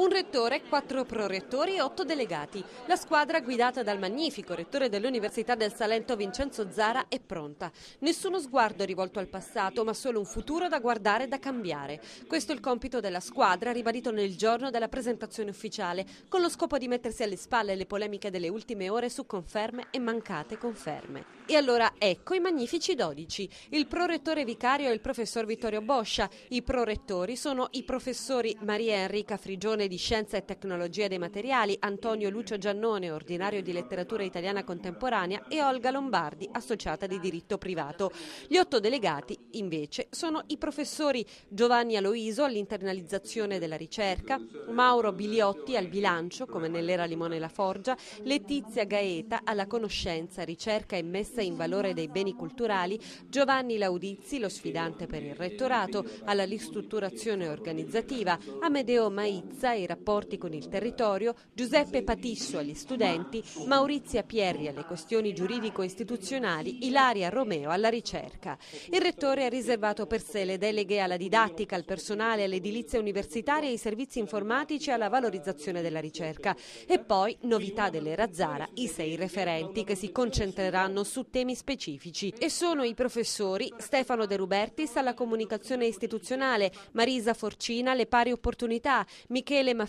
Un rettore, quattro prorettori e otto delegati. La squadra guidata dal magnifico rettore dell'Università del Salento Vincenzo Zara è pronta. Nessuno sguardo rivolto al passato ma solo un futuro da guardare e da cambiare. Questo è il compito della squadra ribadito nel giorno della presentazione ufficiale con lo scopo di mettersi alle spalle le polemiche delle ultime ore su conferme e mancate conferme. E allora ecco i magnifici 12. Il prorettore vicario è il professor Vittorio Boscia. I prorettori sono i professori Maria Enrica Frigione di Scienza e Tecnologia dei Materiali, Antonio Lucio Giannone, ordinario di letteratura italiana contemporanea, e Olga Lombardi, associata di diritto privato. Gli otto delegati, invece, sono i professori Giovanni Aloiso all'internalizzazione della ricerca, Mauro Biliotti al bilancio, come nell'era Limone e la Forgia, Letizia Gaeta alla conoscenza, ricerca e messa in valore dei beni culturali, Giovanni Laudizzi, lo sfidante per il rettorato, alla ristrutturazione organizzativa, Amedeo Maizza i rapporti con il territorio, Giuseppe Patisso agli studenti, Maurizia Pierri alle questioni giuridico-istituzionali, Ilaria Romeo alla ricerca. Il rettore ha riservato per sé le deleghe alla didattica, al personale, all'edilizia universitaria, ai servizi informatici e alla valorizzazione della ricerca. E poi, novità delle Razzara, i sei referenti che si concentreranno su temi specifici. E sono i professori Stefano De Rubertis alla comunicazione istituzionale, Marisa Forcina alle pari opportunità, Michele Michele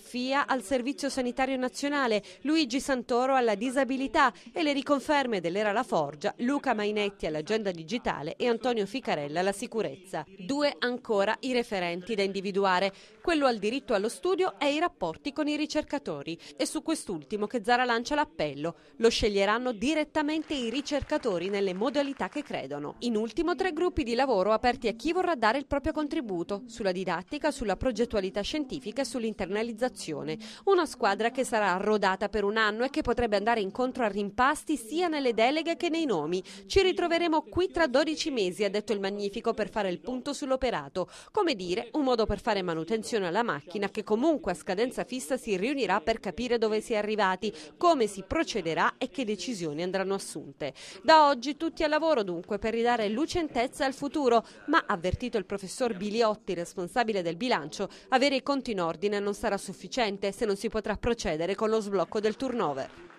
al Servizio Sanitario Nazionale, Luigi Santoro alla disabilità e le riconferme dell'Era La Forgia, Luca Mainetti all'agenda digitale e Antonio Ficarella alla sicurezza. Due ancora i referenti da individuare, quello al diritto allo studio e i rapporti con i ricercatori. È su quest'ultimo che Zara lancia l'appello. Lo sceglieranno direttamente i ricercatori nelle modalità che credono. In ultimo tre gruppi di lavoro aperti a chi vorrà dare il proprio contributo sulla didattica, sulla progettualità scientifica e sull'internet nazionalizzazione. Una squadra che sarà rodata per un anno e che potrebbe andare incontro a rimpasti sia nelle deleghe che nei nomi. Ci ritroveremo qui tra 12 mesi, ha detto il Magnifico, per fare il punto sull'operato. Come dire, un modo per fare manutenzione alla macchina che comunque a scadenza fissa si riunirà per capire dove si è arrivati, come si procederà e che decisioni andranno assunte. Da oggi tutti al lavoro dunque per ridare lucentezza al futuro, ma avvertito il professor Biliotti, responsabile del bilancio, avere i conti in ordine non sarà sarà sufficiente se non si potrà procedere con lo sblocco del turnover.